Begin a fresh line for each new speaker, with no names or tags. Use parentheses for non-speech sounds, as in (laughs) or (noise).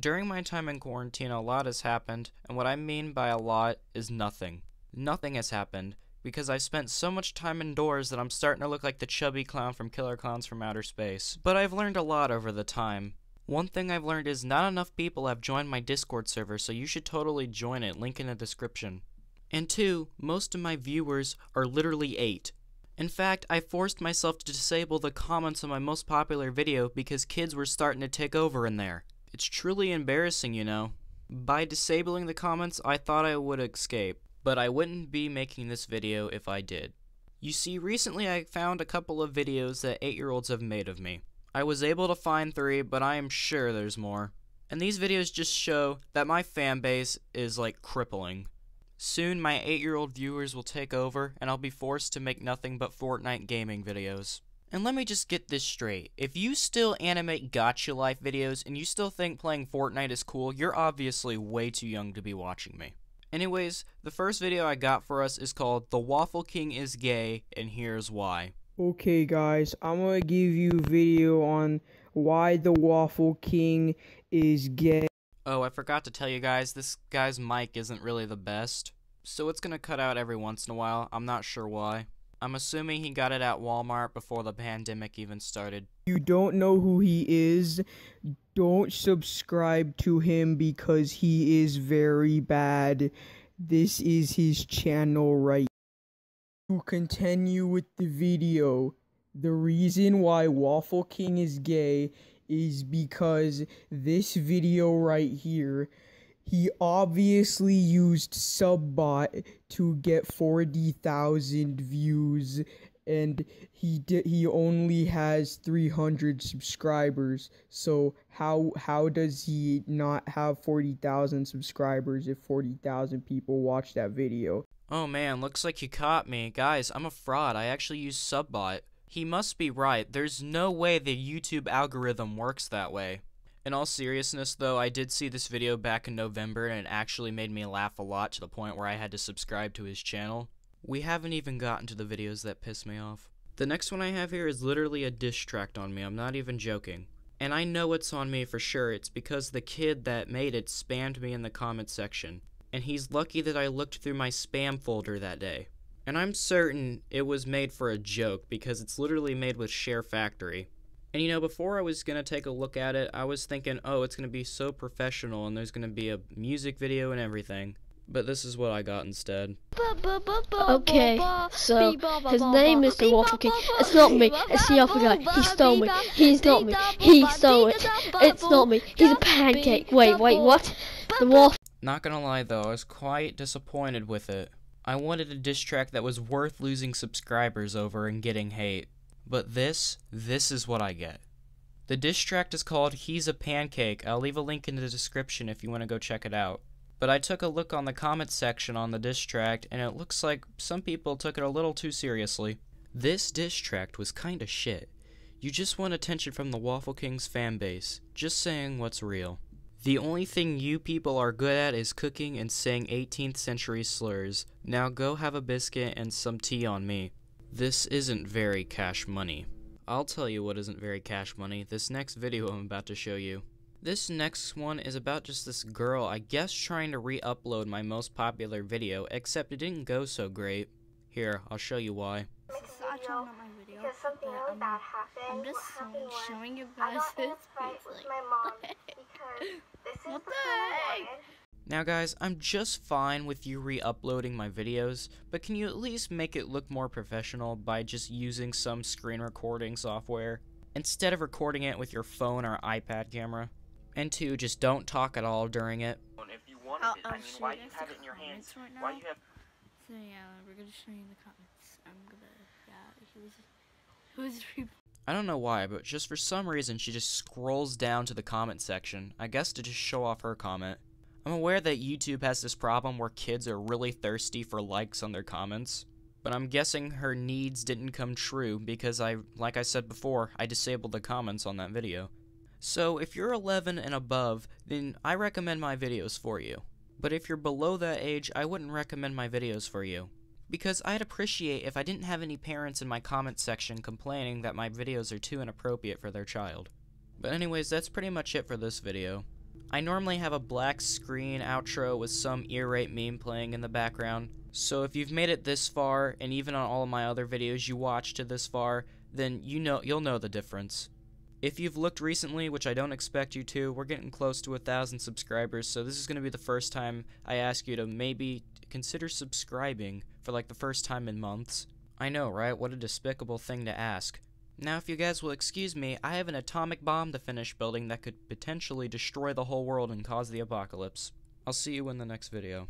During my time in quarantine, a lot has happened, and what I mean by a lot is nothing. Nothing has happened because I've spent so much time indoors that I'm starting to look like the chubby clown from Killer Clowns from Outer Space. But I've learned a lot over the time. One thing I've learned is not enough people have joined my Discord server, so you should totally join it, link in the description. And two, most of my viewers are literally 8. In fact, I forced myself to disable the comments on my most popular video because kids were starting to take over in there. It's truly embarrassing, you know. By disabling the comments, I thought I would escape, but I wouldn't be making this video if I did. You see, recently I found a couple of videos that 8-year-olds have made of me. I was able to find three, but I am sure there's more. And these videos just show that my fan base is like crippling. Soon my 8-year-old viewers will take over, and I'll be forced to make nothing but Fortnite gaming videos. And let me just get this straight. If you still animate gotcha life videos and you still think playing Fortnite is cool, you're obviously way too young to be watching me. Anyways, the first video I got for us is called The Waffle King is Gay and Here's Why.
Okay guys, I'm gonna give you a video on why the Waffle King is gay.
Oh, I forgot to tell you guys, this guy's mic isn't really the best. So it's gonna cut out every once in a while, I'm not sure why. I'm assuming he got it at Walmart before the pandemic even started.
You don't know who he is. Don't subscribe to him because he is very bad. This is his channel right. To continue with the video, the reason why Waffle King is gay is because this video right here he obviously used Subbot to get 40,000 views and he did he only has 300 subscribers so how how does he not have 40,000 subscribers if 40,000 people watch that video
oh man looks like you caught me guys i'm a fraud i actually use subbot he must be right there's no way the youtube algorithm works that way in all seriousness, though, I did see this video back in November and it actually made me laugh a lot to the point where I had to subscribe to his channel. We haven't even gotten to the videos that piss me off. The next one I have here is literally a diss track on me, I'm not even joking. And I know it's on me for sure, it's because the kid that made it spammed me in the comment section. And he's lucky that I looked through my spam folder that day. And I'm certain it was made for a joke because it's literally made with Share Factory. And you know, before I was gonna take a look at it, I was thinking, oh, it's gonna be so professional and there's gonna be a music video and everything. But this is what I got instead.
Okay, so his name is the Waffle King. It's not me. It's the other guy. He stole me. He's not me. He stole it. It's not me. He's a pancake. Wait, wait, what? The Waffle.
Not gonna lie though, I was quite disappointed with it. I wanted a diss track that was worth losing subscribers over and getting hate. But this, this is what I get. The diss track is called He's a Pancake. I'll leave a link in the description if you want to go check it out. But I took a look on the comment section on the diss track, and it looks like some people took it a little too seriously. This diss track was kinda shit. You just want attention from the Waffle Kings fan base, just saying what's real. The only thing you people are good at is cooking and saying 18th century slurs. Now go have a biscuit and some tea on me. This isn't very cash money. I'll tell you what isn't very cash money, this next video I'm about to show you. This next one is about just this girl, I guess trying to re-upload my most popular video, except it didn't go so great. Here, I'll show you why.
because something like that I'm, happened. I'm just showing you guys (laughs) this. (laughs) because this is what the, the heck?
Now guys, I'm just fine with you re-uploading my videos, but can you at least make it look more professional by just using some screen recording software instead of recording it with your phone or iPad camera? And two, just don't talk at all during it.
If you wanted I'll, it, i mean, why you have it in your hands? Right why you have... So yeah, we're gonna show you the comments. I'm gonna... Yeah,
(laughs) I don't know why, but just for some reason she just scrolls down to the comment section, I guess to just show off her comment. I'm aware that YouTube has this problem where kids are really thirsty for likes on their comments, but I'm guessing her needs didn't come true because I, like I said before, I disabled the comments on that video. So if you're 11 and above, then I recommend my videos for you. But if you're below that age, I wouldn't recommend my videos for you. Because I'd appreciate if I didn't have any parents in my comments section complaining that my videos are too inappropriate for their child. But anyways, that's pretty much it for this video. I normally have a black screen outro with some ear meme playing in the background, so if you've made it this far, and even on all of my other videos you watched to this far, then you know you'll know the difference. If you've looked recently, which I don't expect you to, we're getting close to a thousand subscribers, so this is going to be the first time I ask you to maybe consider subscribing for like the first time in months. I know, right? What a despicable thing to ask. Now if you guys will excuse me, I have an atomic bomb to finish building that could potentially destroy the whole world and cause the apocalypse. I'll see you in the next video.